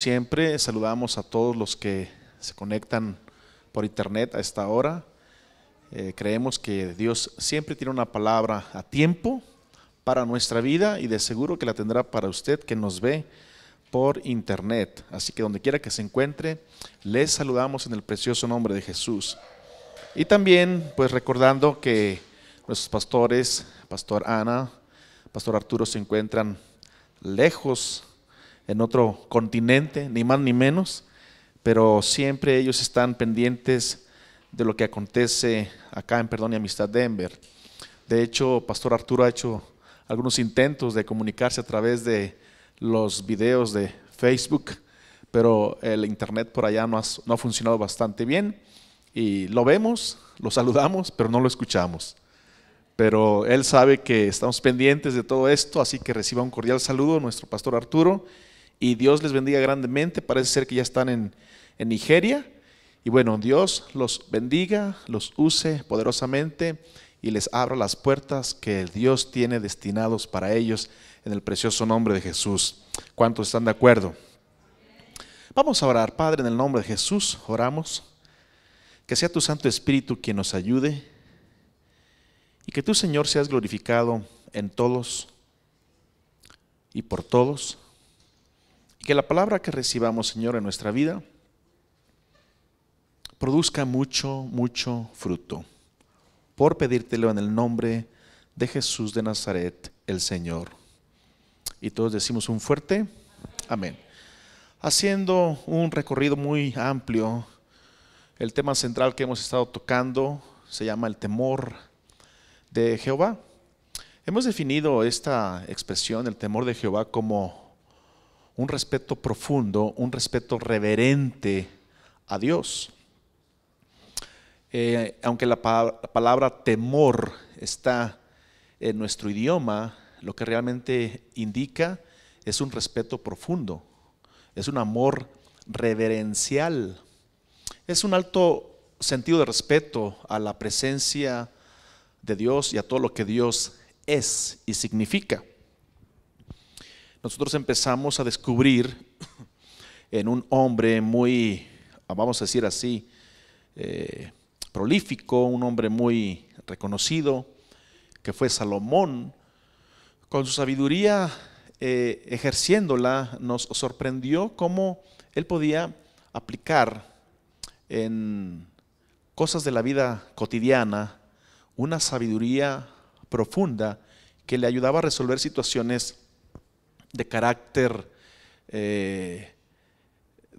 Siempre saludamos a todos los que se conectan por internet a esta hora. Eh, creemos que Dios siempre tiene una palabra a tiempo para nuestra vida y de seguro que la tendrá para usted que nos ve por internet. Así que donde quiera que se encuentre, les saludamos en el precioso nombre de Jesús. Y también pues recordando que nuestros pastores, Pastor Ana, Pastor Arturo, se encuentran lejos en otro continente, ni más ni menos, pero siempre ellos están pendientes de lo que acontece acá en Perdón y Amistad Denver. De hecho, Pastor Arturo ha hecho algunos intentos de comunicarse a través de los videos de Facebook, pero el Internet por allá no ha, no ha funcionado bastante bien y lo vemos, lo saludamos, pero no lo escuchamos. Pero él sabe que estamos pendientes de todo esto, así que reciba un cordial saludo nuestro pastor Arturo y Dios les bendiga grandemente. Parece ser que ya están en, Nigeria. Y bueno, Dios los bendiga, los use poderosamente y les abra las puertas que Dios tiene destinados para ellos en el precioso nombre de Jesús. ¿Cuántos están de acuerdo? Vamos a orar, Padre, en el nombre de Jesús, oramos. Que sea tu Santo Espíritu quien nos ayude y que tu Señor seas glorificado en todos y por todos. Que la palabra que recibamos, Señor, en nuestra vida produzca mucho, mucho fruto. Por pedírtelo en el nombre de Jesús de Nazaret, el Señor. Y todos decimos un fuerte amén. Haciendo un recorrido muy amplio, el tema central que hemos estado tocando se llama el temor de Jehová. Hemos definido esta expresión, el temor de Jehová, como un respeto profundo, un respeto reverente a Dios. Eh, aunque la, la, palabra temor está en nuestro idioma, lo que realmente indica es un respeto profundo, es un amor reverencial, es un alto sentido de respeto a la presencia de Dios y a todo lo que Dios es y significa nosotros empezamos a descubrir en un hombre muy, vamos a decir así, eh, prolífico, un hombre muy reconocido, que fue Salomón, con su sabiduría eh, ejerciéndola, nos sorprendió cómo él podía aplicar en cosas de la vida cotidiana una sabiduría profunda que le ayudaba a resolver situaciones de carácter eh,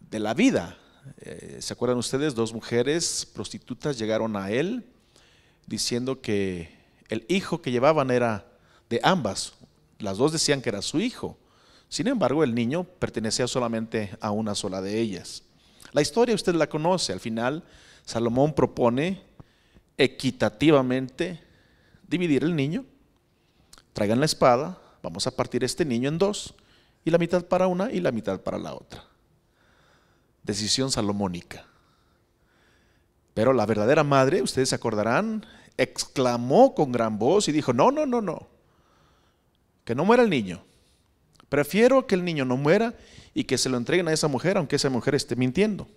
de la vida. Eh, ¿Se acuerdan ustedes? Dos mujeres prostitutas llegaron a él diciendo que el hijo que llevaban era de ambas. Las dos decían que era su hijo. Sin embargo, el niño pertenecía solamente a una sola de ellas. La historia usted la conoce. Al final, Salomón propone equitativamente dividir el niño, traigan la espada, vamos a partir este niño en dos, y la mitad para una y la mitad para la otra. Decisión salomónica. Pero la verdadera madre, ustedes se acordarán, exclamó con gran voz y dijo, no, no, no, no, que no muera el niño. Prefiero que el niño no muera y que se lo entreguen a esa mujer, aunque esa mujer esté mintiendo.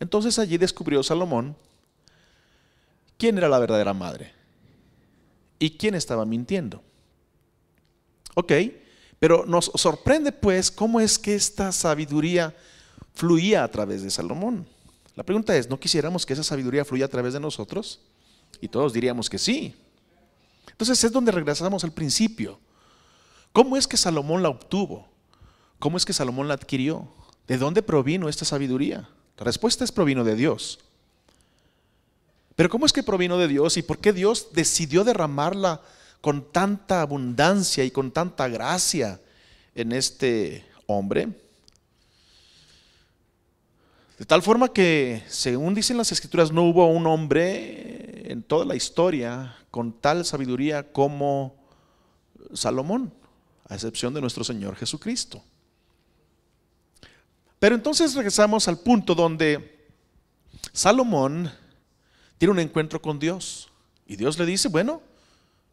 Entonces allí descubrió Salomón quién era la verdadera madre y quién estaba mintiendo. Ok, pero nos sorprende pues cómo es que esta sabiduría fluía a través de Salomón. La pregunta es, ¿no quisiéramos que esa sabiduría fluya a través de nosotros? Y todos diríamos que sí. Entonces es donde regresamos al principio. ¿Cómo es que Salomón la obtuvo? ¿Cómo es que Salomón la adquirió? ¿De dónde provino esta sabiduría? La respuesta es provino de Dios. Pero ¿cómo es que provino de Dios y por qué Dios decidió derramarla con tanta abundancia y con tanta gracia en este hombre. De tal forma que, según dicen las escrituras, no hubo un hombre en toda la historia con tal sabiduría como Salomón, a excepción de nuestro Señor Jesucristo. Pero entonces regresamos al punto donde Salomón tiene un encuentro con Dios y Dios le dice, bueno,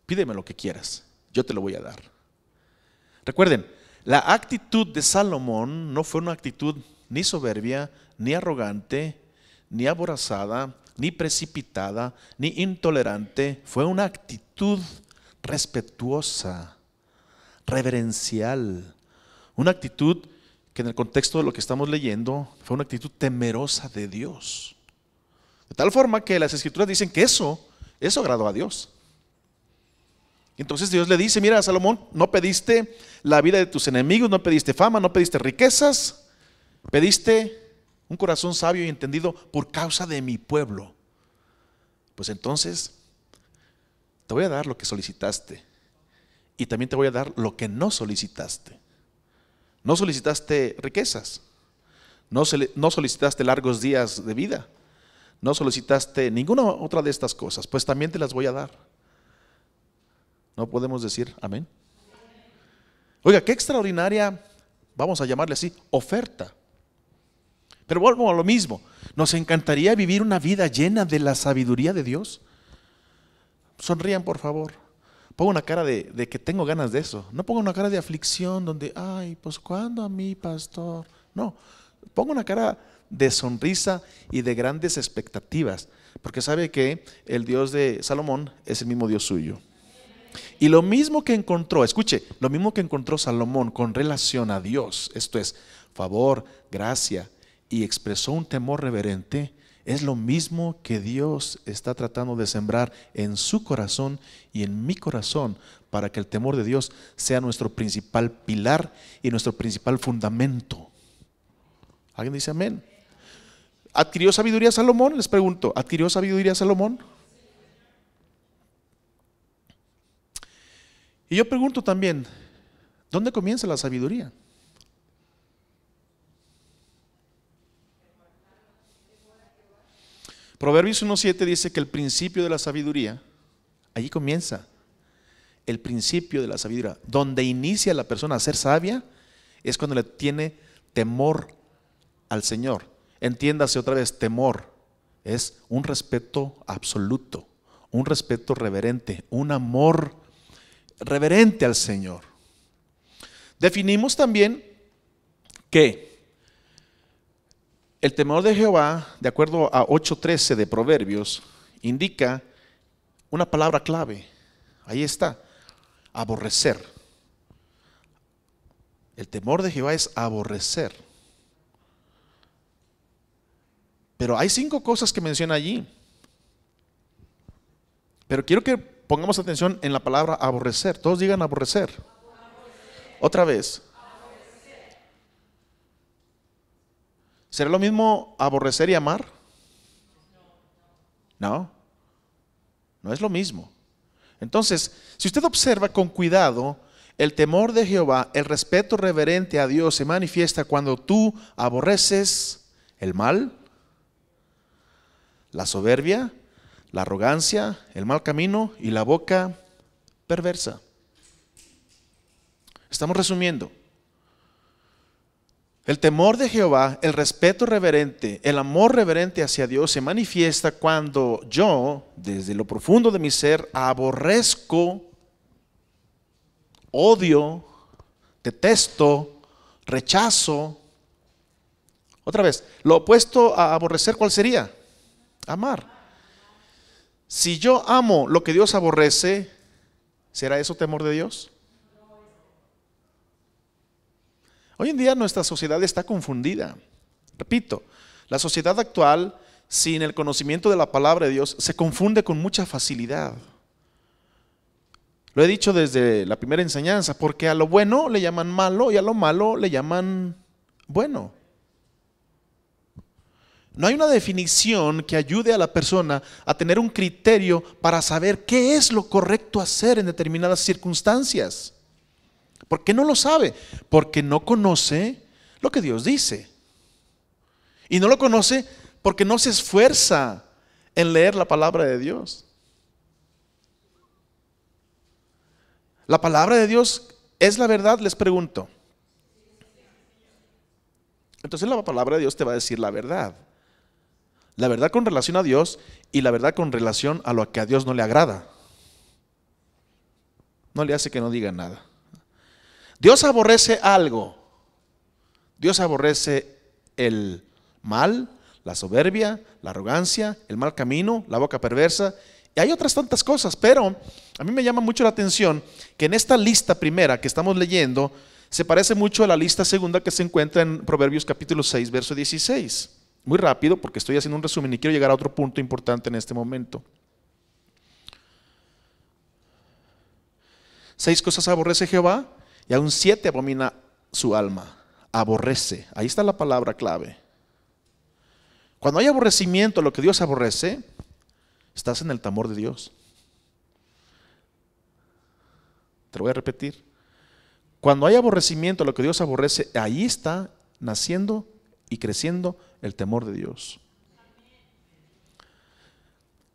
pídeme lo que quieras, yo te lo voy a dar. Recuerden, la actitud de Salomón no fue una actitud ni soberbia, ni arrogante, ni aborazada, ni precipitada, ni intolerante. Fue una actitud respetuosa, reverencial. Una actitud que en el contexto de lo que estamos leyendo fue una actitud temerosa de Dios. De tal forma que las escrituras dicen que eso, eso agradó a Dios. Entonces Dios le dice, mira, Salomón, no pediste la vida de tus enemigos, no pediste fama, no pediste riquezas, pediste un corazón sabio y entendido por causa de mi pueblo. Pues entonces, te voy a dar lo que solicitaste y también te voy a dar lo que no solicitaste. No solicitaste riquezas, no, no solicitaste largos días de vida, no solicitaste ninguna otra de estas cosas, pues también te las voy a dar. ¿No podemos decir amén? Oiga, qué extraordinaria, vamos a llamarle así, oferta. Pero vuelvo a lo mismo. Nos encantaría vivir una vida llena de la sabiduría de Dios. Sonrían, por favor. Pongo una cara de, que tengo ganas de eso. No pongo una cara de aflicción donde, ay, pues cuando a mí, pastor. No, pongo una cara de sonrisa y de grandes expectativas, porque sabe que el Dios de Salomón es el mismo Dios suyo. Y lo mismo que encontró, escuche, lo mismo que encontró Salomón con relación a Dios, esto es favor, gracia, y expresó un temor reverente, es lo mismo que Dios está tratando de sembrar en su corazón y en mi corazón para que el temor de Dios sea nuestro principal pilar y nuestro principal fundamento. ¿Alguien dice amén? ¿Adquirió sabiduría Salomón? Les pregunto, ¿adquirió sabiduría Salomón? Y yo pregunto también, ¿dónde comienza la sabiduría? Proverbios 1.7 dice que el principio de la sabiduría, allí comienza el principio de la sabiduría. Donde inicia la persona a ser sabia es cuando le tiene temor al Señor. Entiéndase otra vez, temor es un respeto absoluto, un respeto reverente, un amor reverente al Señor. Definimos también que el temor de Jehová, de acuerdo a 8.13 de Proverbios, indica una palabra clave. Ahí está, aborrecer. El temor de Jehová es aborrecer. Pero hay cinco cosas que menciona allí. Pero quiero que Pongamos atención en la palabra aborrecer. Todos digan aborrecer. Otra vez. ¿Será lo mismo aborrecer y amar? No. No es lo mismo. Entonces, si usted observa con cuidado, el temor de Jehová, el respeto reverente a Dios se manifiesta cuando tú aborreces el mal, la soberbia, la arrogancia, el mal camino y la boca perversa. Estamos resumiendo. El temor de Jehová, el respeto reverente, el amor reverente hacia Dios se manifiesta cuando yo, desde lo profundo de mi ser, aborrezco, odio, detesto, rechazo. Otra vez, lo opuesto a aborrecer, ¿cuál sería? Amar. Si yo amo lo que Dios aborrece, ¿será eso temor de Dios? Hoy en día nuestra sociedad está confundida. Repito, la sociedad actual, sin el conocimiento de la palabra de Dios, se confunde con mucha facilidad. Lo he dicho desde la primera enseñanza, porque a lo bueno le llaman malo y a lo malo le llaman bueno. No hay una definición que ayude a la persona a tener un criterio para saber qué es lo correcto hacer en determinadas circunstancias. ¿Por qué no lo sabe? Porque no conoce lo que Dios dice. Y no lo conoce porque no se esfuerza en leer la palabra de Dios. ¿La palabra de Dios es la verdad? Les pregunto. Entonces la palabra de Dios te va a decir la verdad. La verdad con relación a Dios y la verdad con relación a lo que a Dios no le agrada. No le hace que no diga nada. Dios aborrece algo. Dios aborrece el mal, la soberbia, la arrogancia, el mal camino, la boca perversa. Y hay otras tantas cosas, pero a mí me llama mucho la atención que en esta lista primera que estamos leyendo se parece mucho a la lista segunda que se encuentra en Proverbios capítulo 6, verso 16 muy rápido porque estoy haciendo un resumen y quiero llegar a otro punto importante en este momento. Seis cosas aborrece Jehová y aún siete abomina su alma. Aborrece. Ahí está la palabra clave. Cuando hay aborrecimiento, lo que Dios aborrece, estás en el tamor de Dios. Te lo voy a repetir. Cuando hay aborrecimiento, lo que Dios aborrece, ahí está naciendo y creciendo el temor de Dios.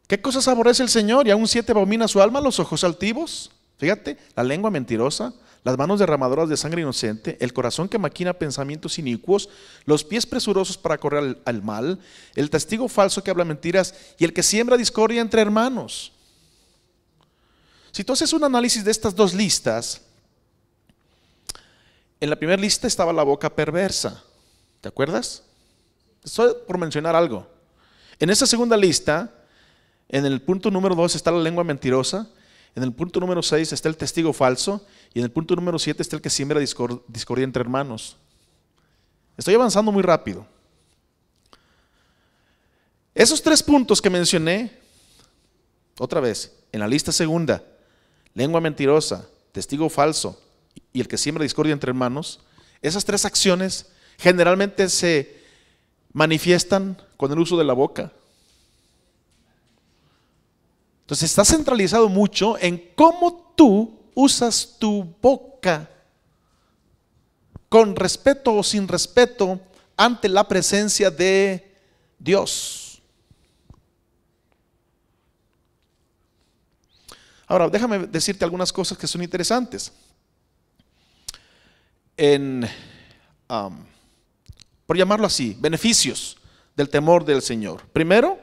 ¿Qué cosas aborrece el Señor? Y aún siete abomina su alma, los ojos altivos. Fíjate, la lengua mentirosa, las manos derramadoras de sangre inocente, el corazón que maquina pensamientos inicuos, los pies presurosos para correr al, al mal, el testigo falso que habla mentiras y el que siembra discordia entre hermanos. Si tú haces un análisis de estas dos listas, en la primera lista estaba la boca perversa, ¿Te acuerdas? Estoy por mencionar algo. En esa segunda lista, en el punto número 2 está la lengua mentirosa, en el punto número 6 está el testigo falso y en el punto número 7 está el que siembra discordia entre hermanos. Estoy avanzando muy rápido. Esos tres puntos que mencioné, otra vez, en la lista segunda, lengua mentirosa, testigo falso y el que siembra discordia entre hermanos, esas tres acciones generalmente se manifiestan con el uso de la boca. Entonces está centralizado mucho en cómo tú usas tu boca con respeto o sin respeto ante la presencia de Dios. Ahora, déjame decirte algunas cosas que son interesantes. En um, por llamarlo así, beneficios del temor del Señor. Primero,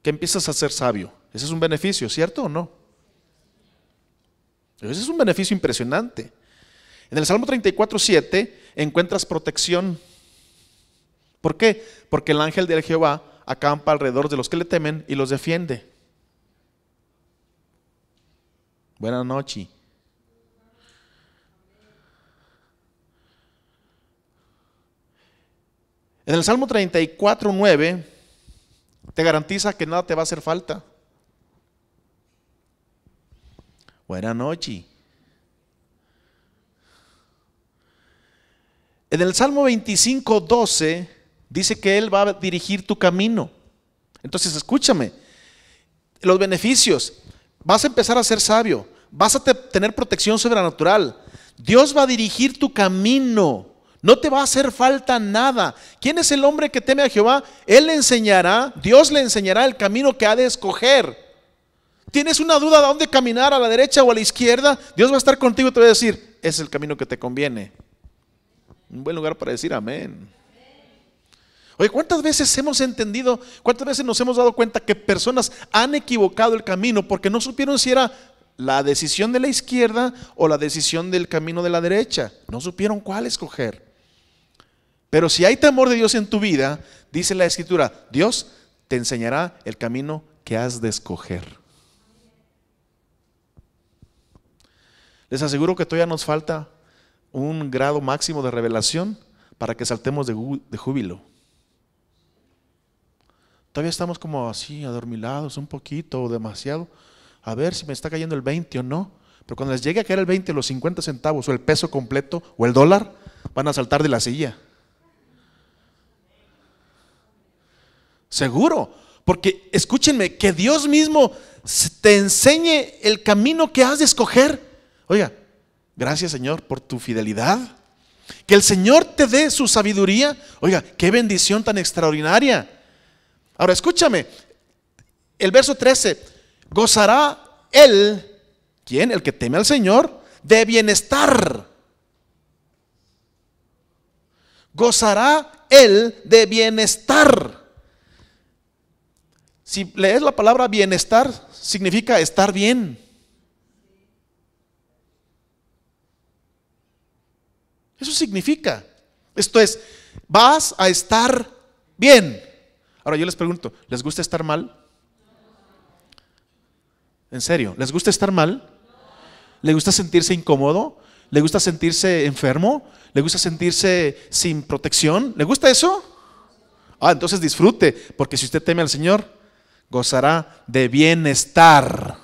que empiezas a ser sabio. Ese es un beneficio, ¿cierto o no? Ese es un beneficio impresionante. En el Salmo 34, 7 encuentras protección. ¿Por qué? Porque el ángel de Jehová acampa alrededor de los que le temen y los defiende. Buenas noches. En el Salmo 34, 9, te garantiza que nada te va a hacer falta. Buena noche. En el Salmo 25, 12, dice que Él va a dirigir tu camino. Entonces, escúchame, los beneficios, vas a empezar a ser sabio, vas a tener protección sobrenatural, Dios va a dirigir tu camino. No te va a hacer falta nada. ¿Quién es el hombre que teme a Jehová? Él le enseñará, Dios le enseñará el camino que ha de escoger. ¿Tienes una duda de dónde caminar, a la derecha o a la izquierda? Dios va a estar contigo y te va a decir, es el camino que te conviene. Un buen lugar para decir amén. Oye, ¿cuántas veces hemos entendido, cuántas veces nos hemos dado cuenta que personas han equivocado el camino porque no supieron si era la decisión de la izquierda o la decisión del camino de la derecha? No supieron cuál escoger. Pero si hay temor de Dios en tu vida, dice la escritura, Dios te enseñará el camino que has de escoger. Les aseguro que todavía nos falta un grado máximo de revelación para que saltemos de, júbilo. Todavía estamos como así, adormilados un poquito o demasiado. A ver si me está cayendo el 20 o no. Pero cuando les llegue a caer el 20, los 50 centavos o el peso completo o el dólar, van a saltar de la silla. Seguro. Porque escúchenme, que Dios mismo te enseñe el camino que has de escoger. Oiga, gracias Señor por tu fidelidad. Que el Señor te dé su sabiduría. Oiga, qué bendición tan extraordinaria. Ahora escúchame, el verso 13, gozará él, ¿quién? El que teme al Señor, de bienestar. Gozará él de bienestar. Si lees la palabra bienestar, significa estar bien. Eso significa. Esto es, vas a estar bien. Ahora yo les pregunto, ¿les gusta estar mal? En serio, ¿les gusta estar mal? ¿Le gusta sentirse incómodo? ¿Le gusta sentirse enfermo? ¿Le gusta sentirse sin protección? ¿Le gusta eso? Ah, entonces disfrute, porque si usted teme al Señor, gozará de bienestar,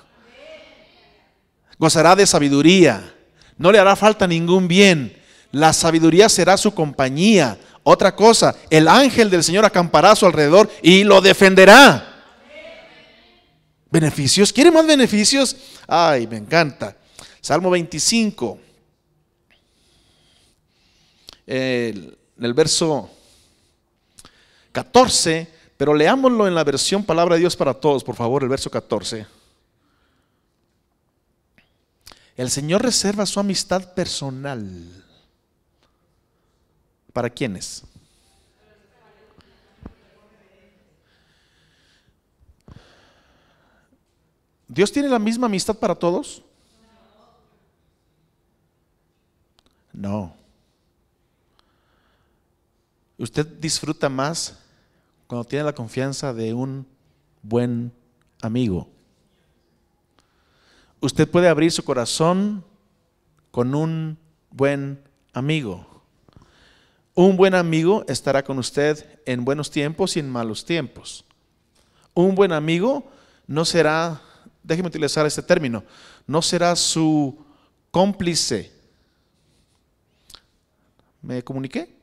gozará de sabiduría, no le hará falta ningún bien, la sabiduría será su compañía. Otra cosa, el ángel del Señor acampará a su alrededor y lo defenderá. Beneficios, ¿quiere más beneficios? Ay, me encanta. Salmo 25, el, el verso 14 pero leámoslo en la versión Palabra de Dios para Todos, por favor, el verso 14. El Señor reserva su amistad personal. ¿Para quiénes? ¿Dios tiene la misma amistad para todos? No. Usted disfruta más cuando tiene la confianza de un buen amigo. Usted puede abrir su corazón con un buen amigo. Un buen amigo estará con usted en buenos tiempos y en malos tiempos. Un buen amigo no será, déjeme utilizar este término, no será su cómplice. ¿Me comuniqué?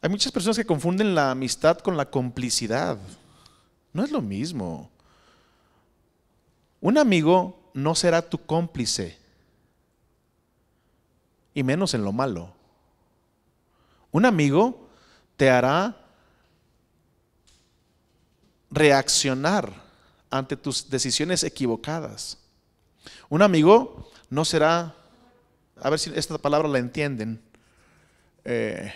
Hay muchas personas que confunden la amistad con la complicidad. No es lo mismo. Un amigo no será tu cómplice, y menos en lo malo. Un amigo te hará reaccionar ante tus decisiones equivocadas. Un amigo no será, a ver si esta palabra la entienden, eh,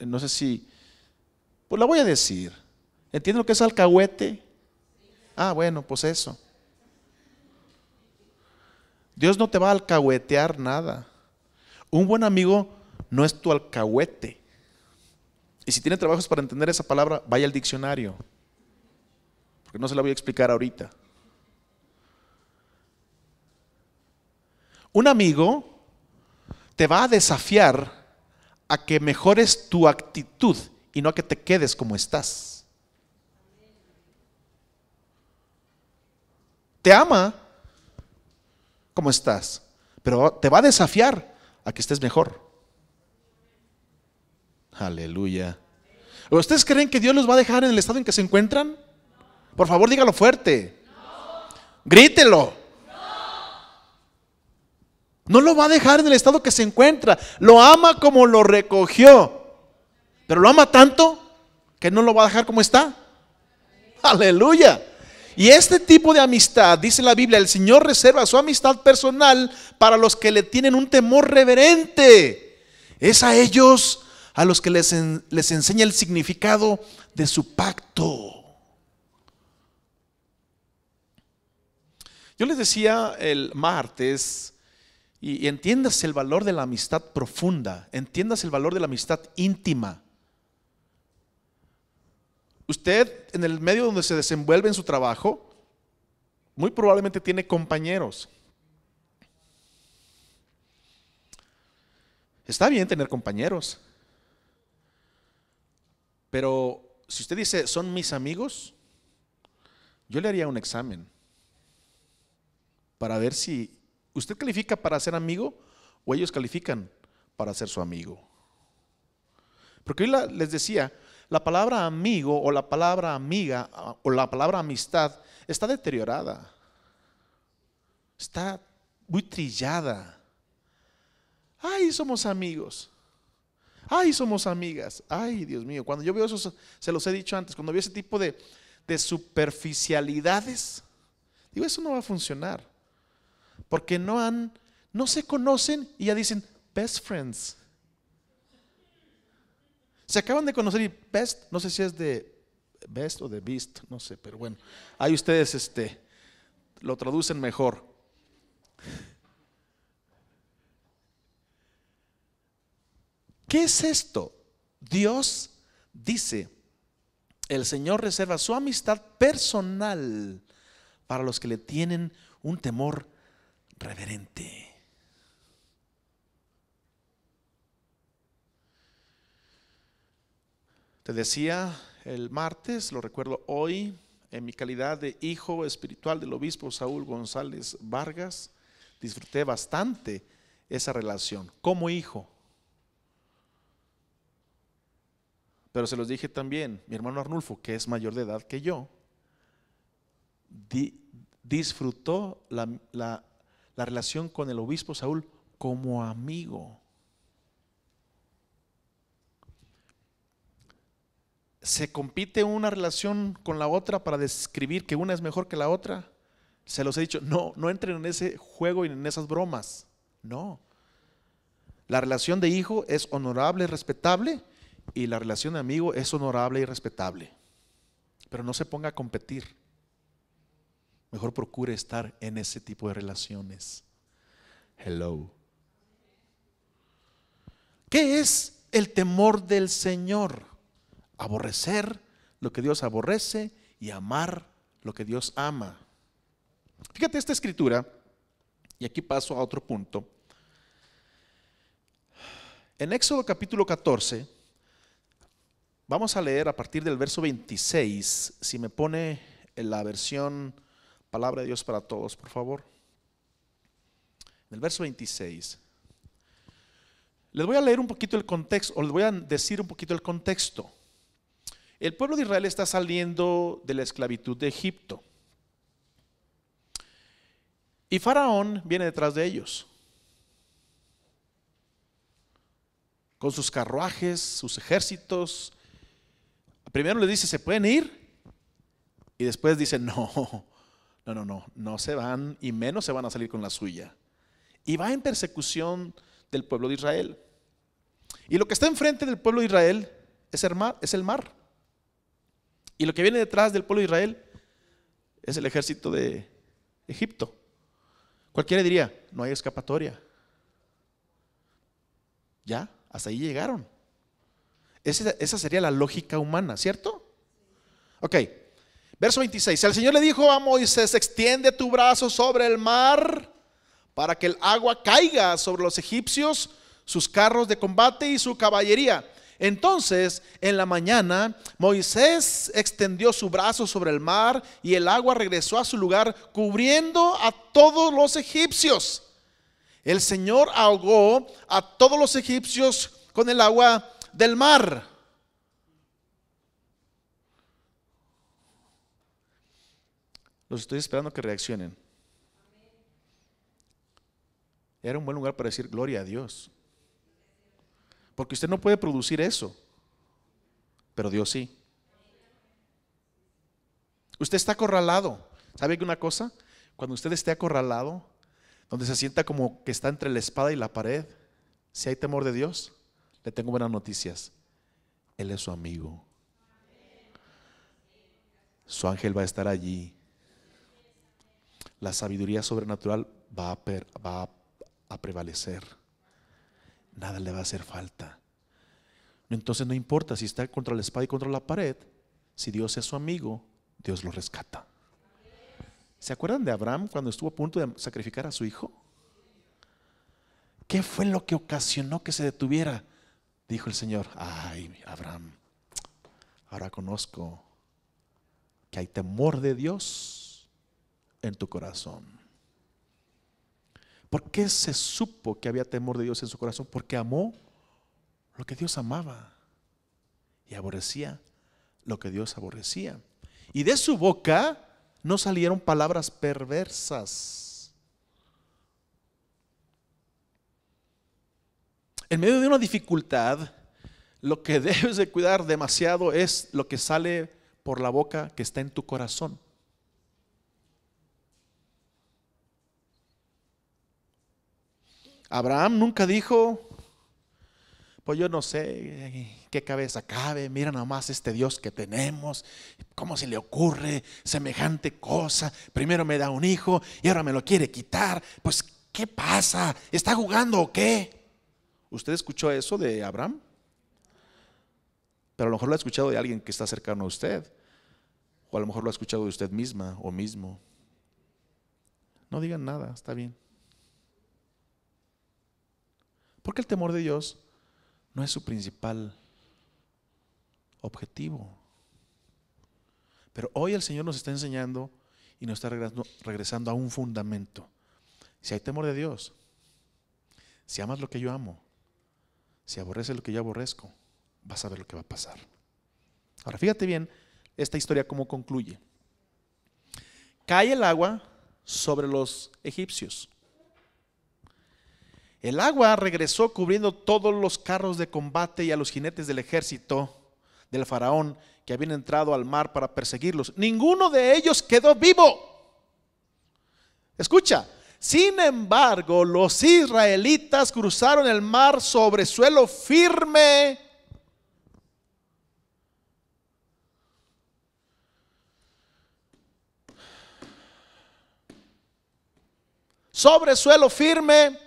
no sé si, pues la voy a decir. ¿Entienden lo que es alcahuete? Ah, bueno, pues eso. Dios no te va a alcahuetear nada. Un buen amigo no es tu alcahuete. Y si tiene trabajos para entender esa palabra, vaya al diccionario. Porque no se la voy a explicar ahorita. Un amigo te va a desafiar a que mejores tu actitud y no a que te quedes como estás. Te ama como estás, pero te va a desafiar a que estés mejor. Aleluya. ¿Ustedes creen que Dios los va a dejar en el estado en que se encuentran? Por favor, dígalo fuerte. Grítelo. No lo va a dejar en el estado que se encuentra. Lo ama como lo recogió. Pero lo ama tanto que no lo va a dejar como está. Aleluya. Y este tipo de amistad, dice la Biblia, el Señor reserva su amistad personal para los que le tienen un temor reverente. Es a ellos a los que les, enseña el significado de su pacto. Yo les decía el martes y, entiendas el valor de la amistad profunda, entiendas el valor de la amistad íntima. Usted en el medio donde se desenvuelve en su trabajo, muy probablemente tiene compañeros. Está bien tener compañeros, pero si usted dice, son mis amigos, yo le haría un examen para ver si ¿Usted califica para ser amigo o ellos califican para ser su amigo? Porque hoy les decía, la palabra amigo o la palabra amiga ah, o la palabra amistad está deteriorada, está muy trillada. Ay, somos amigos. Ay, somos amigas. Ay, Dios mío, cuando yo veo eso, se los he dicho antes, cuando veo ese tipo de, de superficialidades, digo, eso no va a funcionar porque no han, no se conocen y ya dicen best friends. Se acaban de conocer y best, no sé si es de best o de beast, no sé, pero bueno, ahí ustedes este, lo traducen mejor. ¿Qué es esto? Dios dice, el Señor reserva su amistad personal para los que le tienen un temor reverente. Te decía el martes, lo recuerdo hoy, en mi calidad de hijo espiritual del obispo Saúl González Vargas, disfruté bastante esa relación como hijo. Pero se los dije también, mi hermano Arnulfo, que es mayor de edad que yo, disfrutó la, la, la relación con el obispo Saúl como amigo. ¿Se compite una relación con la otra para describir que una es mejor que la otra? Se los he dicho, no, no entren en ese juego y en esas bromas. No. La relación de hijo es honorable y respetable y la relación de amigo es honorable y respetable. Pero no se ponga a competir. Mejor procure estar en ese tipo de relaciones. Hello. ¿Qué es el temor del Señor? Aborrecer lo que Dios aborrece y amar lo que Dios ama. Fíjate esta escritura, y aquí paso a otro punto. En Éxodo capítulo 14, vamos a leer a partir del verso 26, si me pone la versión Palabra de Dios para todos, por favor. En el verso 26. Les voy a leer un poquito el contexto, o les voy a decir un poquito el contexto. El pueblo de Israel está saliendo de la esclavitud de Egipto. Y Faraón viene detrás de ellos. Con sus carruajes, sus ejércitos. Primero les dice, ¿se pueden ir? Y después dice, no, no, no, no, no se van y menos se van a salir con la suya. Y va en persecución del pueblo de Israel. Y lo que está enfrente del pueblo de Israel es el mar. Y lo que viene detrás del pueblo de Israel es el ejército de Egipto. Cualquiera diría, no hay escapatoria. Ya, hasta ahí llegaron. Esa, esa sería la lógica humana, ¿cierto? Ok, Verso 26. El Señor le dijo a Moisés, extiende tu brazo sobre el mar para que el agua caiga sobre los egipcios, sus carros de combate y su caballería. Entonces, en la mañana, Moisés extendió su brazo sobre el mar y el agua regresó a su lugar, cubriendo a todos los egipcios. El Señor ahogó a todos los egipcios con el agua del mar. Los estoy esperando que reaccionen. Era un buen lugar para decir gloria a Dios. Porque usted no puede producir eso, pero Dios sí. Usted está acorralado. ¿Sabe que una cosa? Cuando usted esté acorralado, donde se sienta como que está entre la espada y la pared, si hay temor de Dios, le tengo buenas noticias. Él es su amigo. Su ángel va a estar allí la sabiduría sobrenatural va a, prevalecer. Nada le va a hacer falta. Entonces no importa si está contra la espada y contra la pared, si Dios es su amigo, Dios lo rescata. ¿Se acuerdan de Abraham cuando estuvo a punto de sacrificar a su hijo? ¿Qué fue lo que ocasionó que se detuviera? Dijo el Señor, ay, Abraham, ahora conozco que hay temor de Dios en tu corazón. ¿Por qué se supo que había temor de Dios en su corazón? Porque amó lo que Dios amaba y aborrecía lo que Dios aborrecía. Y de su boca no salieron palabras perversas. En medio de una dificultad, lo que debes de cuidar demasiado es lo que sale por la boca que está en tu corazón. Abraham nunca dijo, pues yo no sé qué cabeza cabe, mira nomás este Dios que tenemos, cómo se le ocurre semejante cosa, primero me da un hijo y ahora me lo quiere quitar, pues ¿qué pasa? ¿Está jugando o qué? ¿Usted escuchó eso de Abraham? Pero a lo mejor lo ha escuchado de alguien que está cercano a usted, o a lo mejor lo ha escuchado de usted misma o mismo. No digan nada, está bien. Porque el temor de Dios no es su principal objetivo. Pero hoy el Señor nos está enseñando y nos está regresando a un fundamento. Si hay temor de Dios, si amas lo que yo amo, si aborreces lo que yo aborrezco, vas a ver lo que va a pasar. Ahora fíjate bien esta historia cómo concluye. Cae el agua sobre los egipcios el agua regresó cubriendo todos los carros de combate y a los jinetes del ejército del faraón que habían entrado al mar para perseguirlos. Ninguno de ellos quedó vivo. Escucha, sin embargo, los israelitas cruzaron el mar sobre suelo firme. Sobre suelo firme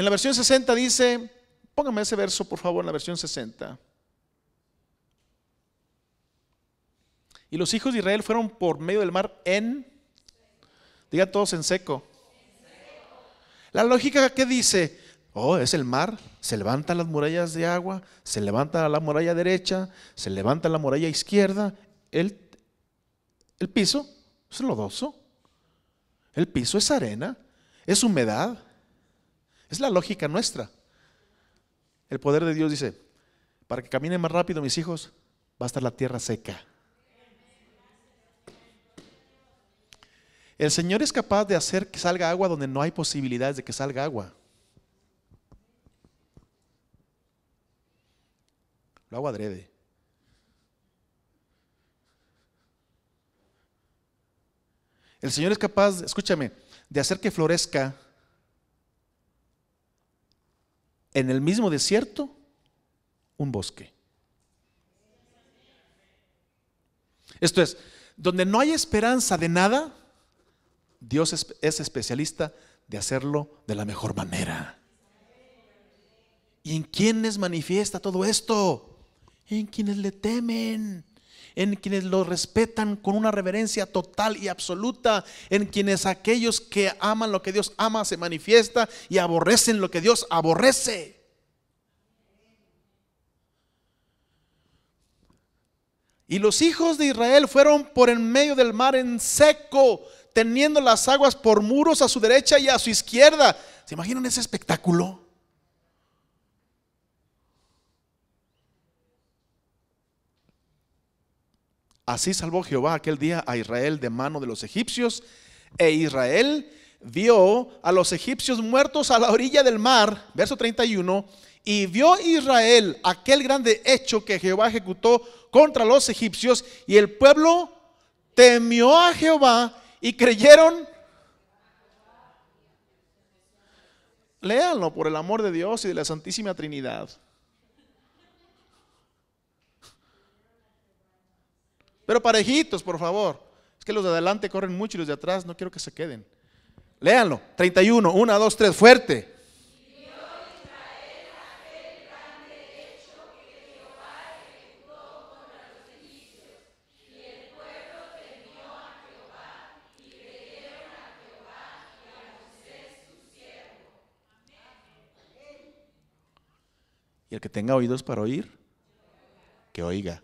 en la versión 60 dice, póngame ese verso por favor en la versión 60. Y los hijos de Israel fueron por medio del mar en, Diga todos en seco. La lógica que dice, oh, es el mar, se levantan las murallas de agua, se levanta la muralla derecha, se levanta la muralla izquierda, el, el piso es lodoso, el piso es arena, es humedad, es la lógica nuestra. El poder de Dios dice, para que caminen más rápido mis hijos, va a estar la tierra seca. El Señor es capaz de hacer que salga agua donde no hay posibilidades de que salga agua. Lo hago adrede. El Señor es capaz, escúchame, de hacer que florezca en el mismo desierto un bosque. Esto es, donde no hay esperanza de nada, Dios es, especialista de hacerlo de la mejor manera. ¿Y en quiénes manifiesta todo esto? En quienes le temen en quienes lo respetan con una reverencia total y absoluta, en quienes aquellos que aman lo que Dios ama se manifiesta y aborrecen lo que Dios aborrece. Y los hijos de Israel fueron por en medio del mar en seco, teniendo las aguas por muros a su derecha y a su izquierda. ¿Se imaginan ese espectáculo? Así salvó Jehová aquel día a Israel de mano de los egipcios, e Israel vio a los egipcios muertos a la orilla del mar, verso 31, y vio Israel aquel grande hecho que Jehová ejecutó contra los egipcios, y el pueblo temió a Jehová y creyeron. Léanlo por el amor de Dios y de la Santísima Trinidad. Pero parejitos, por favor. Es que los de adelante corren mucho y los de atrás no quiero que se queden. Léanlo. 31, 1, 2, 3, fuerte. Y el que tenga oídos para oír, que oiga.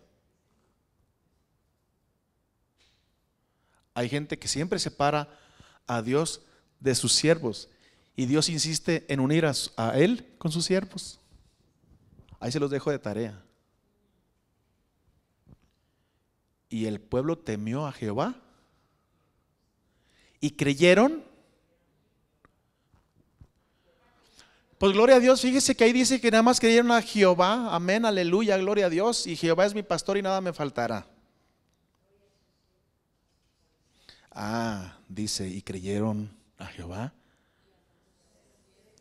Hay gente que siempre separa a Dios de sus siervos y Dios insiste en unir a, Él con sus siervos. Ahí se los dejo de tarea. Y el pueblo temió a Jehová y creyeron. Pues gloria a Dios, fíjese que ahí dice que nada más creyeron a Jehová, amén, aleluya, gloria a Dios, y Jehová es mi pastor y nada me faltará. Ah, dice, y creyeron a Jehová.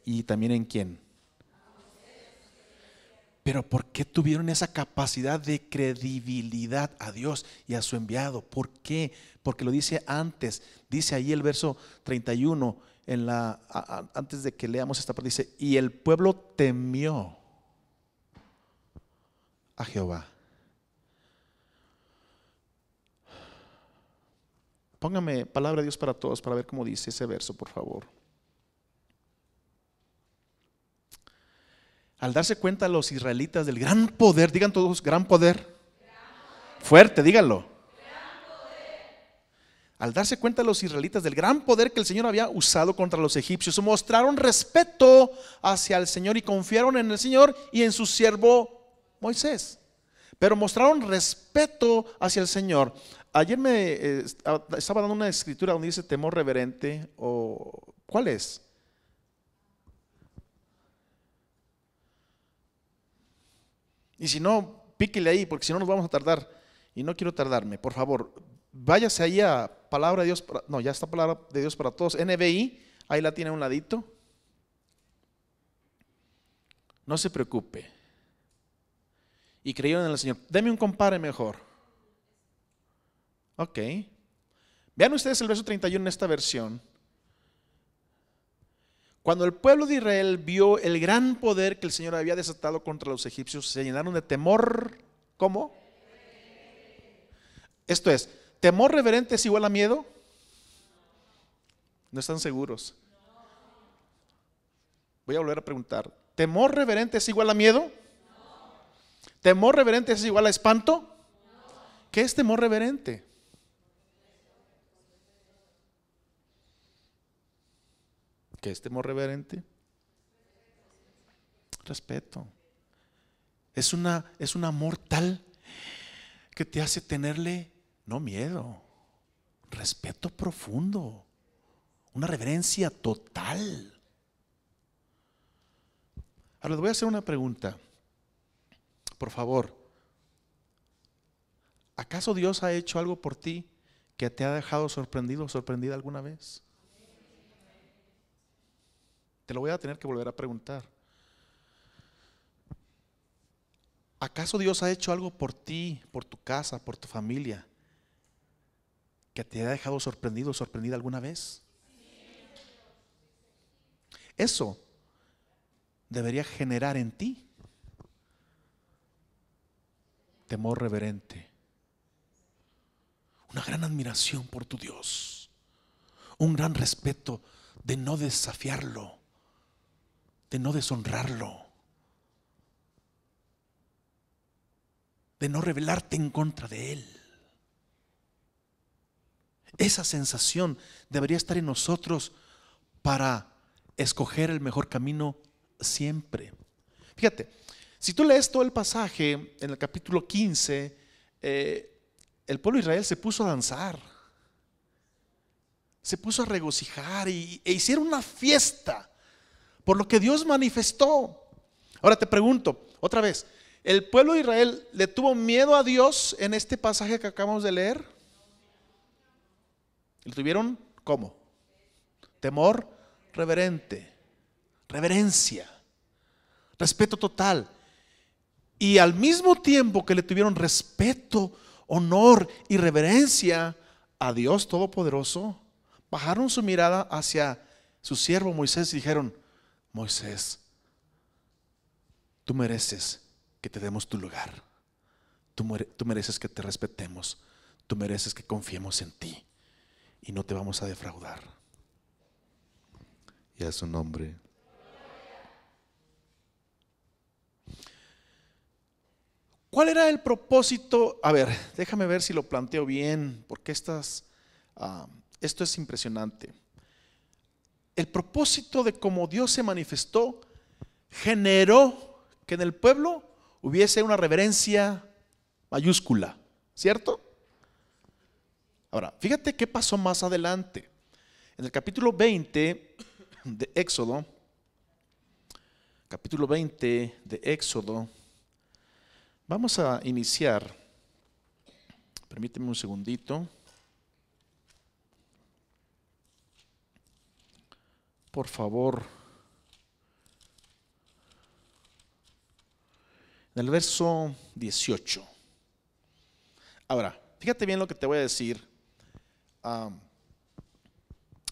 ¿Y también en quién? Pero ¿por qué tuvieron esa capacidad de credibilidad a Dios y a su enviado? ¿Por qué? Porque lo dice antes, dice ahí el verso 31, en la, antes de que leamos esta parte, dice, y el pueblo temió a Jehová. Póngame palabra de Dios para todos para ver cómo dice ese verso, por favor. Al darse cuenta los israelitas del gran poder, digan todos, gran poder. Fuerte, díganlo. Al darse cuenta los israelitas del gran poder que el Señor había usado contra los egipcios, mostraron respeto hacia el Señor y confiaron en el Señor y en su siervo Moisés pero mostraron respeto hacia el Señor. Ayer me eh, estaba dando una escritura donde dice temor reverente o ¿cuál es? Y si no, píquele ahí, porque si no nos vamos a tardar. Y no quiero tardarme, por favor. Váyase ahí a Palabra de Dios, para, no, ya está Palabra de Dios para todos. NBI, ahí la tiene a un ladito. No se preocupe. Y creyeron en el Señor. Deme un compare mejor. Ok. Vean ustedes el verso 31 en esta versión. Cuando el pueblo de Israel vio el gran poder que el Señor había desatado contra los egipcios, se llenaron de temor. ¿Cómo? Esto es, ¿temor reverente es igual a miedo? No están seguros. Voy a volver a preguntar. ¿Temor reverente es igual a miedo? ¿Temor reverente es igual a espanto? ¿Qué es temor reverente? este amor reverente? Respeto. Es, una, es un amor tal que te hace tenerle, no miedo, respeto profundo, una reverencia total. Ahora les voy a hacer una pregunta. Por favor, ¿acaso Dios ha hecho algo por ti que te ha dejado sorprendido o sorprendida alguna vez? Te lo voy a tener que volver a preguntar. ¿Acaso Dios ha hecho algo por ti, por tu casa, por tu familia, que te ha dejado sorprendido, o sorprendida alguna vez? Eso debería generar en ti temor reverente, una gran admiración por tu Dios, un gran respeto de no desafiarlo, de no deshonrarlo, de no rebelarte en contra de Él. Esa sensación debería estar en nosotros para escoger el mejor camino siempre. Fíjate, si tú lees todo el pasaje en el capítulo 15, eh, el pueblo de Israel se puso a danzar, se puso a regocijar y, e hicieron una fiesta por lo que Dios manifestó. Ahora te pregunto, otra vez, ¿el pueblo de Israel le tuvo miedo a Dios en este pasaje que acabamos de leer? ¿Le tuvieron cómo? Temor reverente, reverencia, respeto total. Y al mismo tiempo que le tuvieron respeto, honor y reverencia a Dios Todopoderoso, bajaron su mirada hacia su siervo Moisés y dijeron, Moisés, tú mereces que te demos tu lugar. Tú, mereces que te respetemos. Tú mereces que confiemos en ti. Y no te vamos a defraudar. Y a su nombre. ¿Cuál era el propósito? A ver, déjame ver si lo planteo bien, porque estas, ah, esto es impresionante el propósito de cómo Dios se manifestó generó que en el pueblo hubiese una reverencia mayúscula, ¿cierto? Ahora, fíjate qué pasó más adelante. En el capítulo 20 de Éxodo, capítulo 20 de Éxodo, vamos a iniciar, permíteme un segundito. por favor. En el verso 18. Ahora, fíjate bien lo que te voy a decir.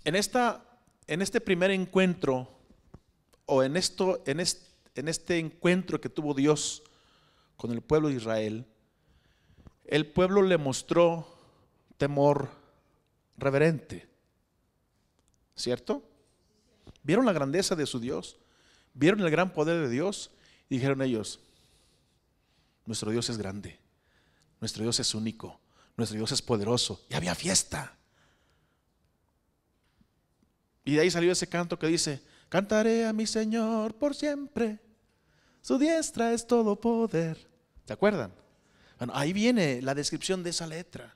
en, esta, en este primer encuentro, o en, esto, en, este, en este encuentro que tuvo Dios con el pueblo de Israel, el pueblo le mostró temor reverente. ¿Cierto? Vieron la grandeza de su Dios, vieron el gran poder de Dios y dijeron ellos, nuestro Dios es grande, nuestro Dios es único, nuestro Dios es poderoso. Y había fiesta. Y de ahí salió ese canto que dice, cantaré a mi Señor por siempre, su diestra es todo poder. ¿te acuerdan? Bueno, ahí viene la descripción de esa letra.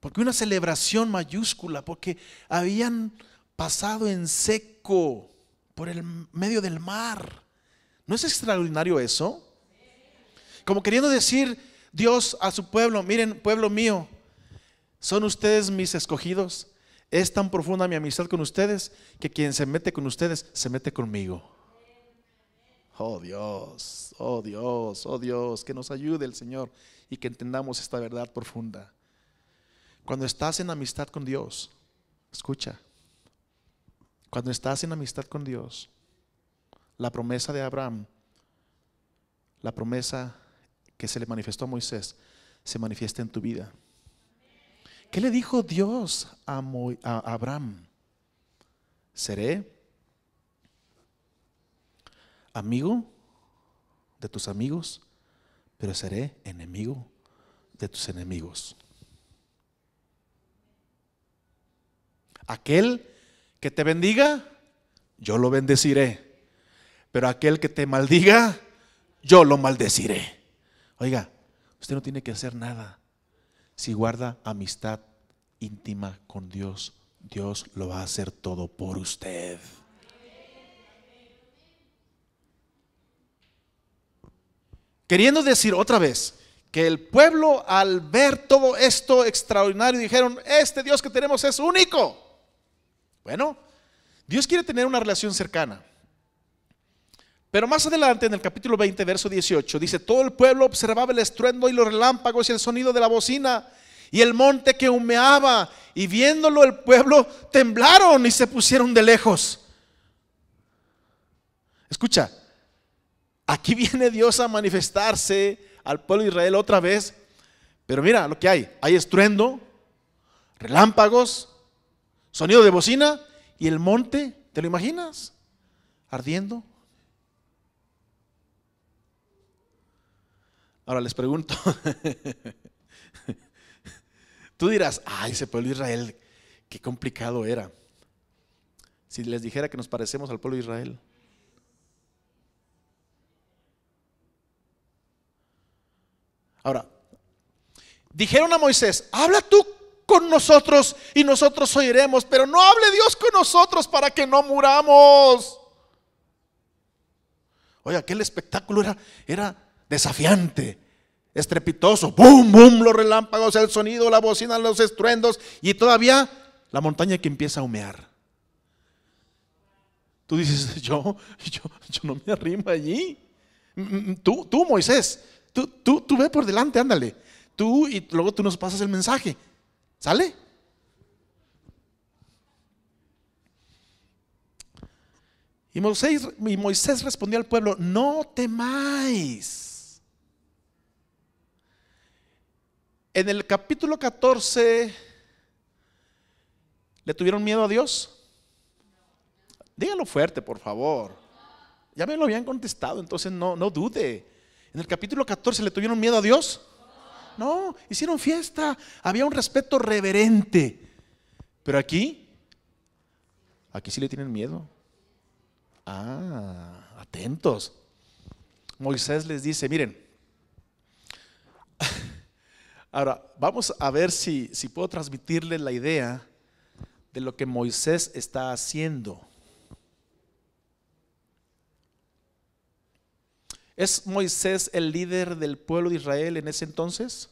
Porque una celebración mayúscula, porque habían pasado en seco por el medio del mar. ¿No es extraordinario eso? Como queriendo decir Dios a su pueblo, miren, pueblo mío, son ustedes mis escogidos. Es tan profunda mi amistad con ustedes que quien se mete con ustedes se mete conmigo. Oh Dios, oh Dios, oh Dios, que nos ayude el Señor y que entendamos esta verdad profunda. Cuando estás en amistad con Dios, escucha, cuando estás en amistad con Dios, la promesa de Abraham, la promesa que se le manifestó a Moisés, se manifiesta en tu vida. ¿Qué le dijo Dios a, a Abraham? Seré amigo de tus amigos, pero seré enemigo de tus enemigos. Aquel que te bendiga, yo lo bendeciré. Pero aquel que te maldiga, yo lo maldeciré. Oiga, usted no tiene que hacer nada. Si guarda amistad íntima con Dios, Dios lo va a hacer todo por usted. Queriendo decir otra vez que el pueblo al ver todo esto extraordinario dijeron, este Dios que tenemos es único. Bueno, Dios quiere tener una relación cercana. Pero más adelante, en el capítulo 20, verso 18, dice, todo el pueblo observaba el estruendo y los relámpagos y el sonido de la bocina y el monte que humeaba. Y viéndolo el pueblo, temblaron y se pusieron de lejos. Escucha, aquí viene Dios a manifestarse al pueblo de Israel otra vez. Pero mira lo que hay. Hay estruendo, relámpagos, Sonido de bocina y el monte, ¿te lo imaginas? Ardiendo. Ahora les pregunto, tú dirás, ay, ese pueblo de Israel, qué complicado era. Si les dijera que nos parecemos al pueblo de Israel. Ahora, dijeron a Moisés, habla tú con nosotros y nosotros oiremos, pero no hable Dios con nosotros para que no muramos. Oye, aquel espectáculo era, era desafiante, estrepitoso, boom, boom, los relámpagos, el sonido, la bocina, los estruendos y todavía la montaña que empieza a humear. Tú dices, yo, yo, yo no me arrimo allí. Mm, mm, mm, tú, tú Moisés, tú, tú, tú ve por delante, ándale. Tú y luego tú nos pasas el mensaje. ¿Sale? Y Moisés, respondió al pueblo, no temáis. En el capítulo 14, ¿le tuvieron miedo a Dios? Dígalo fuerte, por favor. Ya me lo habían contestado, entonces no, no dude. En el capítulo 14, ¿le tuvieron miedo a Dios? No, hicieron fiesta. Había un respeto reverente. Pero aquí, aquí sí le tienen miedo. Ah, atentos. Moisés les dice, miren, ahora vamos a ver si, puedo transmitirles la idea de lo que Moisés está haciendo. ¿Es Moisés el líder del pueblo de Israel en ese entonces?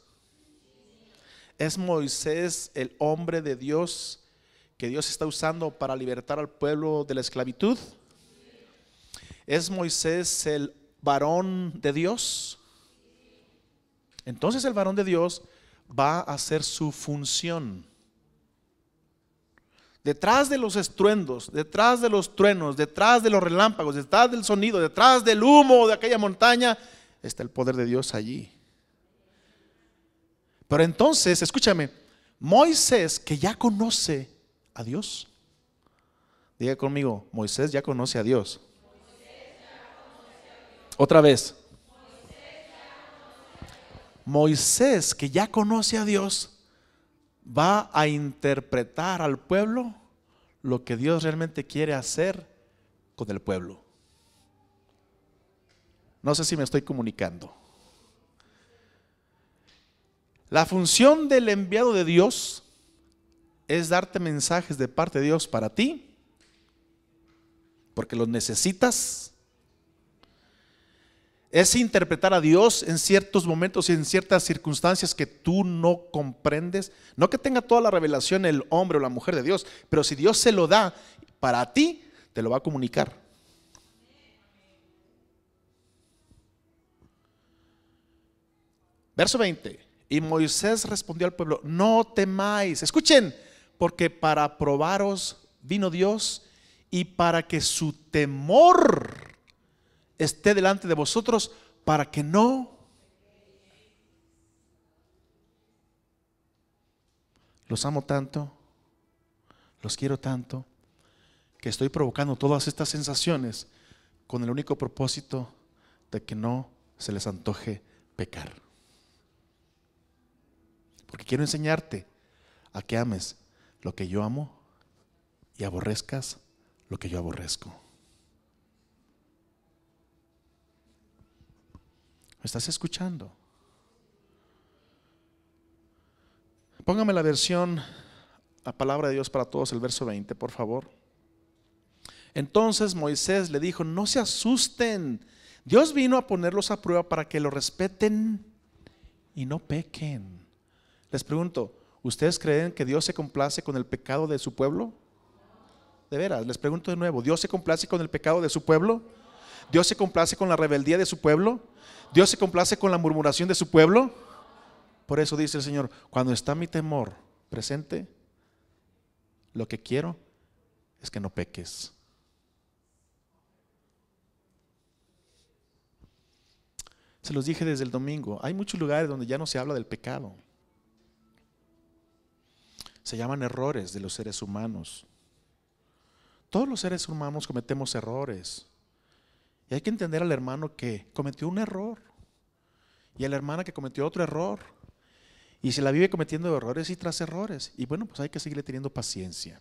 ¿Es Moisés el hombre de Dios que Dios está usando para libertar al pueblo de la esclavitud? ¿Es Moisés el varón de Dios? Entonces el varón de Dios va a hacer su función. Detrás de los estruendos, detrás de los truenos, detrás de los relámpagos, detrás del sonido, detrás del humo de aquella montaña, está el poder de Dios allí. Pero entonces, escúchame, Moisés que ya conoce a Dios. Diga conmigo, Moisés ya conoce a Dios. Otra vez. Moisés que ya conoce a Dios va a interpretar al pueblo lo que Dios realmente quiere hacer con el pueblo. No sé si me estoy comunicando. La función del enviado de Dios es darte mensajes de parte de Dios para ti, porque los necesitas es interpretar a Dios en ciertos momentos y en ciertas circunstancias que tú no comprendes. No que tenga toda la revelación el hombre o la mujer de Dios, pero si Dios se lo da para ti, te lo va a comunicar. Verso 20. Y Moisés respondió al pueblo, no temáis, escuchen, porque para probaros vino Dios y para que su temor esté delante de vosotros para que no Los amo tanto, los quiero tanto, que estoy provocando todas estas sensaciones con el único propósito de que no se les antoje pecar. Porque quiero enseñarte a que ames lo que yo amo y aborrezcas lo que yo aborrezco. ¿Me estás escuchando? Póngame la versión, la palabra de Dios para todos, el verso 20, por favor. Entonces Moisés le dijo, no se asusten, Dios vino a ponerlos a prueba para que lo respeten y no pequen. Les pregunto, ¿ustedes creen que Dios se complace con el pecado de su pueblo? De veras, les pregunto de nuevo, ¿Dios se complace con el pecado de su pueblo? Dios se complace con la rebeldía de su pueblo. Dios se complace con la murmuración de su pueblo. Por eso dice el Señor, cuando está mi temor presente, lo que quiero es que no peques. Se los dije desde el domingo, hay muchos lugares donde ya no se habla del pecado. Se llaman errores de los seres humanos. Todos los seres humanos cometemos errores. Y hay que entender al hermano que cometió un error y a la hermana que cometió otro error. Y se la vive cometiendo errores y tras errores. Y bueno, pues hay que seguirle teniendo paciencia.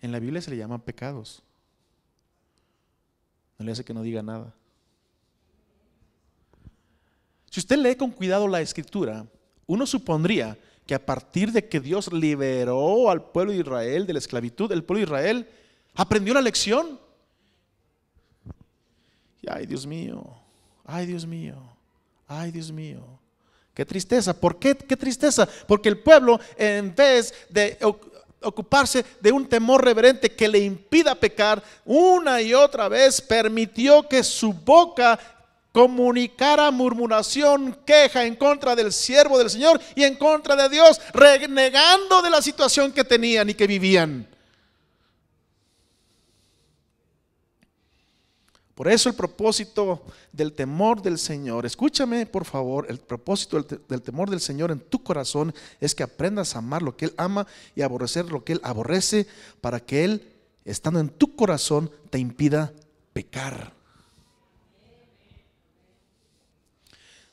En la Biblia se le llaman pecados. No le hace que no diga nada. Si usted lee con cuidado la escritura, uno supondría que a partir de que Dios liberó al pueblo de Israel de la esclavitud, el pueblo de Israel aprendió la lección. Y ay Dios mío, ay Dios mío, ay Dios mío. Qué tristeza, ¿por qué? Qué tristeza, porque el pueblo en vez de ocuparse de un temor reverente que le impida pecar, una y otra vez permitió que su boca comunicara murmuración, queja en contra del siervo del Señor y en contra de Dios, renegando de la situación que tenían y que vivían. Por eso el propósito del temor del Señor, escúchame por favor, el propósito del, temor del Señor en tu corazón es que aprendas a amar lo que Él ama y aborrecer lo que Él aborrece para que Él, estando en tu corazón, te impida pecar.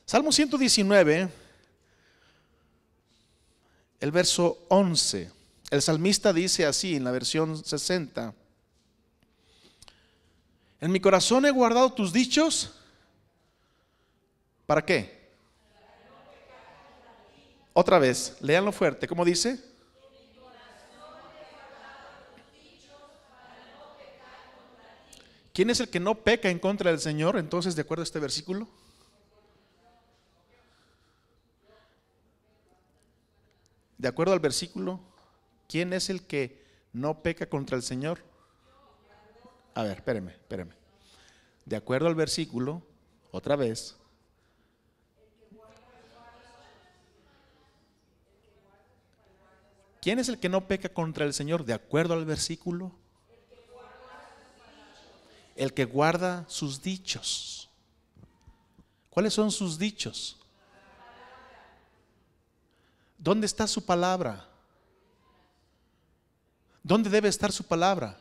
Salmo 119, el verso 11. El salmista dice así en la versión 60. En mi corazón he guardado tus dichos. ¿Para qué? Otra vez, léanlo fuerte. ¿Cómo dice? ¿Quién es el que no peca en contra del Señor entonces de acuerdo a este versículo? de acuerdo al versículo, ¿quién es el que no peca contra el Señor? A ver, espéreme, espéreme. De acuerdo al versículo, otra vez. ¿Quién es el que no peca contra el Señor? De acuerdo al versículo. El que guarda sus dichos. ¿Cuáles son sus dichos? ¿Dónde está su palabra? ¿Dónde debe estar su palabra?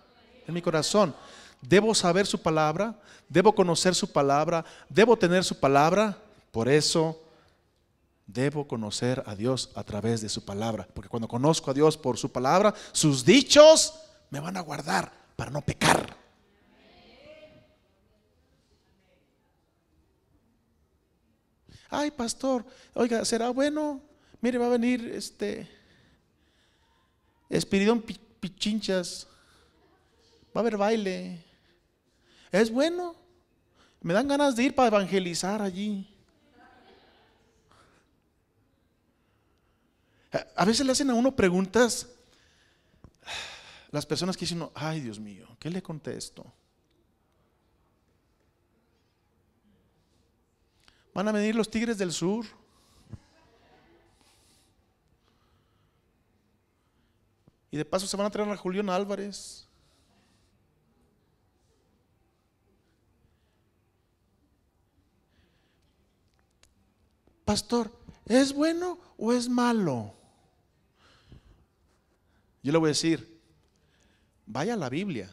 En mi corazón. Debo saber su palabra, debo conocer su palabra, debo tener su palabra. Por eso debo conocer a Dios a través de su palabra. Porque cuando conozco a Dios por su palabra, sus dichos me van a guardar para no pecar. Ay, pastor, oiga, ¿será bueno mire, va a venir este Espiridón Pichinchas, va a haber baile. Es bueno, me dan ganas de ir para evangelizar allí. A veces le hacen a uno preguntas las personas que dicen, ay Dios mío, ¿qué le contesto? Van a venir los tigres del sur. Y de paso se van a traer a Julián Álvarez. Pastor, ¿es bueno o es malo? Yo le voy a decir, vaya a la Biblia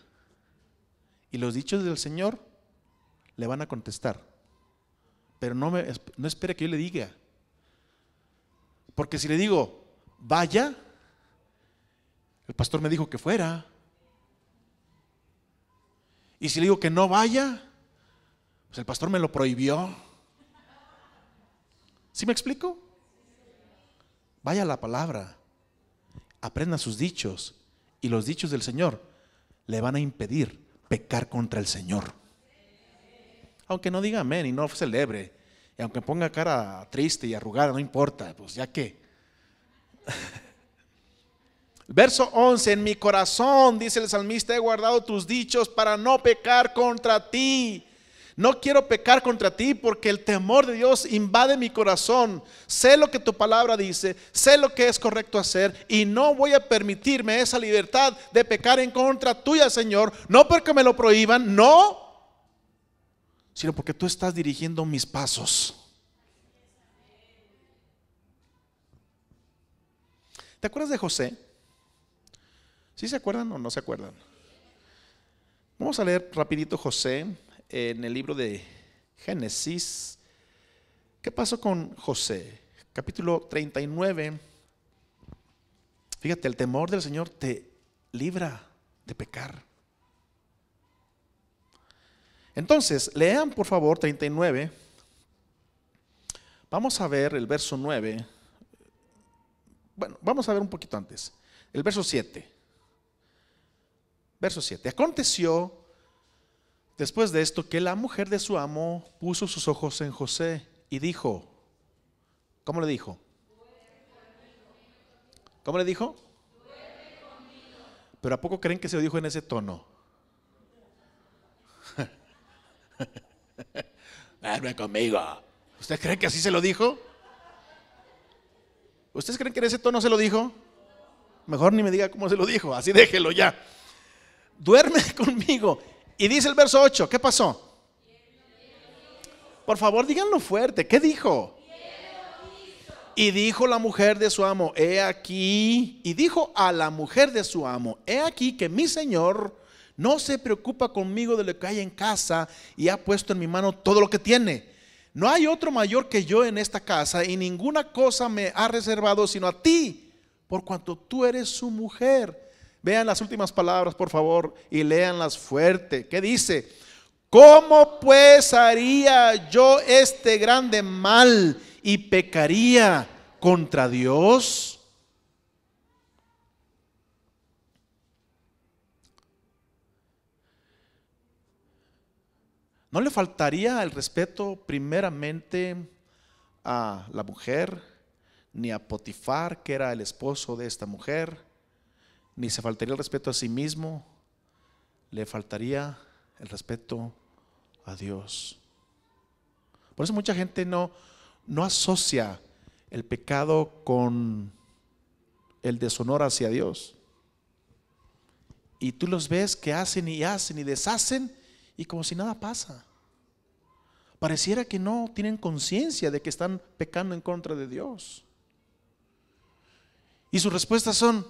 y los dichos del Señor le van a contestar. Pero no, me, no espere que yo le diga. Porque si le digo, vaya, el pastor me dijo que fuera. Y si le digo que no vaya, pues el pastor me lo prohibió. ¿Sí me explico? Vaya la palabra, aprenda sus dichos y los dichos del Señor le van a impedir pecar contra el Señor. Aunque no diga amén y no celebre, y aunque ponga cara triste y arrugada, no importa, pues ya que. Verso 11, en mi corazón, dice el salmista, he guardado tus dichos para no pecar contra ti. No quiero pecar contra ti porque el temor de Dios invade mi corazón. Sé lo que tu palabra dice, sé lo que es correcto hacer y no voy a permitirme esa libertad de pecar en contra tuya, Señor. No porque me lo prohíban, no, sino porque tú estás dirigiendo mis pasos. ¿Te acuerdas de José? ¿Sí se acuerdan o no se acuerdan? Vamos a leer rapidito José en el libro de Génesis. ¿Qué pasó con José? Capítulo 39. Fíjate, el temor del Señor te libra de pecar. Entonces, lean por favor 39. Vamos a ver el verso 9. Bueno, vamos a ver un poquito antes. El verso 7. Verso 7. Aconteció después de esto que la mujer de su amo puso sus ojos en José y dijo, ¿cómo le dijo? ¿Cómo le dijo? Pero ¿a poco creen que se lo dijo en ese tono? Duerme conmigo. ¿Ustedes creen que así se lo dijo? ¿Ustedes creen que en ese tono se lo dijo? Mejor ni me diga cómo se lo dijo, así déjelo ya duerme conmigo. Y dice el verso 8, ¿qué pasó? Por favor, díganlo fuerte, ¿qué dijo? Y dijo la mujer de su amo, he aquí, y dijo a la mujer de su amo, he aquí que mi señor no se preocupa conmigo de lo que hay en casa y ha puesto en mi mano todo lo que tiene. No hay otro mayor que yo en esta casa y ninguna cosa me ha reservado sino a ti, por cuanto tú eres su mujer Vean las últimas palabras, por favor, y leanlas fuerte. ¿Qué dice? ¿Cómo pues haría yo este grande mal y pecaría contra Dios? ¿No le faltaría el respeto primeramente a la mujer, ni a Potifar, que era el esposo de esta mujer? ni se faltaría el respeto a sí mismo, le faltaría el respeto a Dios. Por eso mucha gente no, no asocia el pecado con el deshonor hacia Dios. Y tú los ves que hacen y hacen y deshacen y como si nada pasa. Pareciera que no tienen conciencia de que están pecando en contra de Dios. Y sus respuestas son,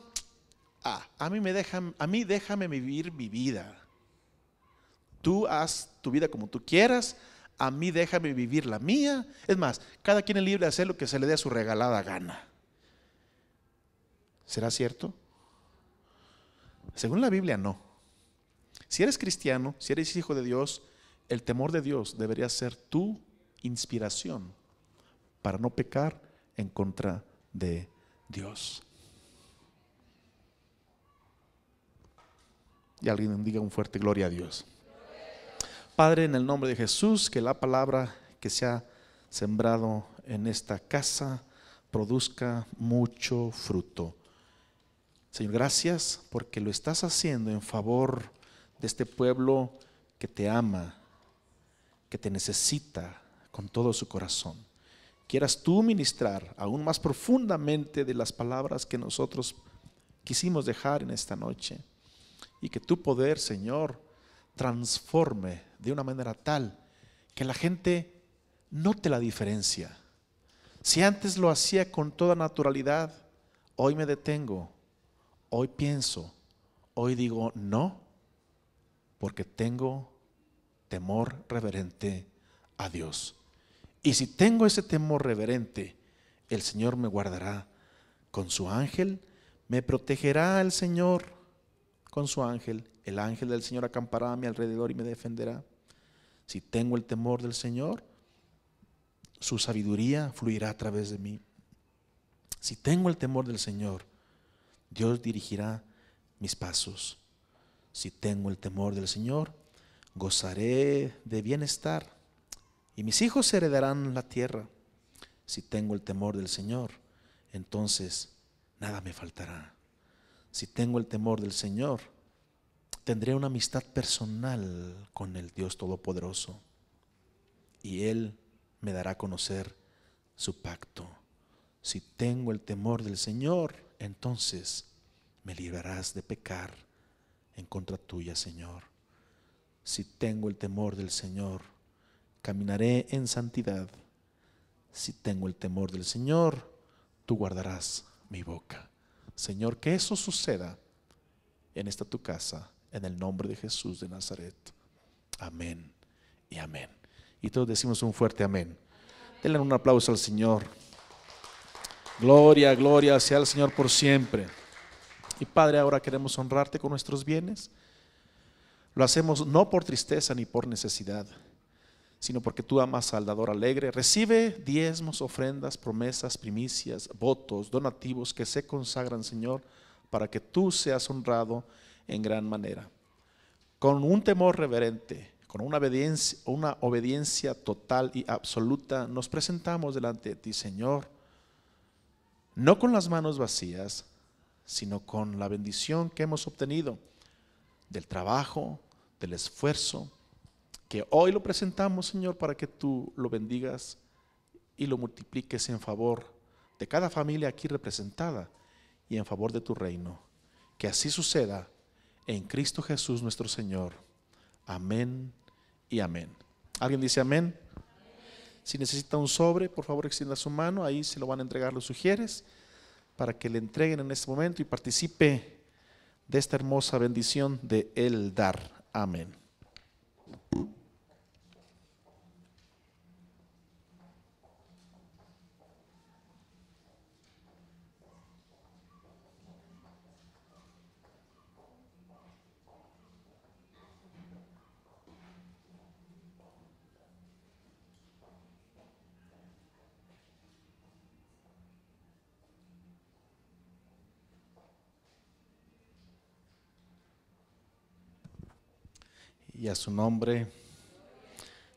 Ah, a mí, me a mí déjame vivir mi vida. Tú haz tu vida como tú quieras, a mí déjame vivir la mía. Es más, cada quien es libre de hacer lo que se le dé a su regalada gana. ¿Será cierto? Según la Biblia, no. Si eres cristiano, si eres hijo de Dios, el temor de Dios debería ser tu inspiración para no pecar en contra de Dios. Y alguien diga un fuerte gloria a Dios. Padre, en el nombre de Jesús, que la palabra que se ha sembrado en esta casa produzca mucho fruto. Señor, gracias porque lo estás haciendo en favor de este pueblo que te ama, que te necesita con todo su corazón. Quieras tú ministrar aún más profundamente de las palabras que nosotros quisimos dejar en esta noche y que tu poder, Señor, transforme de una manera tal que la gente note la diferencia. Si antes lo hacía con toda naturalidad, hoy me detengo, hoy pienso, hoy digo no, porque tengo temor reverente a Dios. Y si tengo ese temor reverente, el Señor me guardará con su ángel, me protegerá el Señor con su ángel, el ángel del Señor acampará a mi alrededor y me defenderá. Si tengo el temor del Señor, su sabiduría fluirá a través de mí. Si tengo el temor del Señor, Dios dirigirá mis pasos. Si tengo el temor del Señor, gozaré de bienestar y mis hijos heredarán la tierra. Si tengo el temor del Señor, entonces nada me faltará si tengo el temor del Señor, tendré una amistad personal con el Dios Todopoderoso y Él me dará a conocer su pacto. Si tengo el temor del Señor, entonces me librarás de pecar en contra tuya, Señor. Si tengo el temor del Señor, caminaré en santidad. Si tengo el temor del Señor, tú guardarás mi boca. Señor, que eso suceda en esta tu casa, en el nombre de Jesús de Nazaret. Amén y amén. Y todos decimos un fuerte amén. Denle un aplauso al Señor. Gloria, gloria sea al Señor por siempre. Y Padre, ahora queremos honrarte con nuestros bienes. Lo hacemos no por tristeza ni por necesidad sino porque tú amas al dador alegre. Recibe diezmos, ofrendas, promesas, primicias, votos, donativos que se consagran, Señor, para que tú seas honrado en gran manera. Con un temor reverente, con una obediencia, una obediencia total y absoluta, nos presentamos delante de ti, Señor, no con las manos vacías, sino con la bendición que hemos obtenido del trabajo, del esfuerzo, que hoy lo presentamos, Señor, para que tú lo bendigas y lo multipliques en favor de cada familia aquí representada y en favor de tu reino. Que así suceda en Cristo Jesús nuestro Señor. Amén y amén. ¿Alguien dice amén? Si necesita un sobre, por favor extienda su mano, ahí se lo van a entregar los sugieres para que le entreguen en este momento y participe de esta hermosa bendición de el dar. Amén. y a su nombre.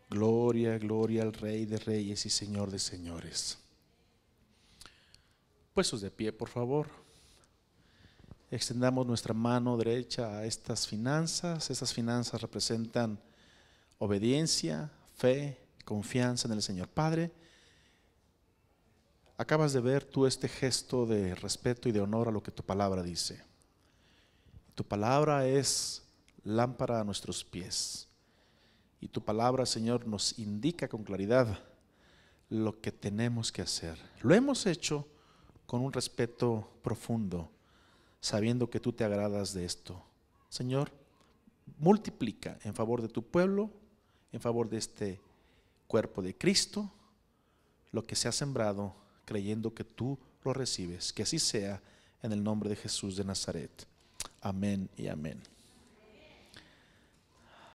Gloria, gloria al Rey de Reyes y Señor de Señores. Puestos de pie, por favor. Extendamos nuestra mano derecha a estas finanzas. Estas finanzas representan obediencia, fe, confianza en el Señor. Padre, acabas de ver tú este gesto de respeto y de honor a lo que tu palabra dice. Tu palabra es lámpara a nuestros pies. Y tu palabra, Señor, nos indica con claridad lo que tenemos que hacer. Lo hemos hecho con un respeto profundo, sabiendo que tú te agradas de esto. Señor, multiplica en favor de tu pueblo, en favor de este cuerpo de Cristo, lo que se ha sembrado, creyendo que tú lo recibes. Que así sea en el nombre de Jesús de Nazaret. Amén y amén.